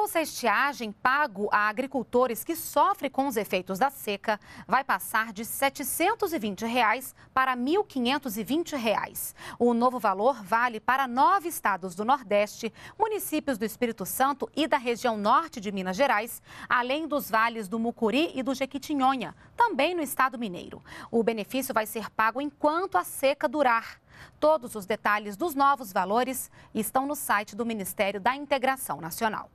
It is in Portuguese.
Bolsa Estiagem, pago a agricultores que sofrem com os efeitos da seca, vai passar de R$ 720 reais para R$ 1.520. Reais. O novo valor vale para nove estados do Nordeste, municípios do Espírito Santo e da região norte de Minas Gerais, além dos vales do Mucuri e do Jequitinhonha, também no estado mineiro. O benefício vai ser pago enquanto a seca durar. Todos os detalhes dos novos valores estão no site do Ministério da Integração Nacional.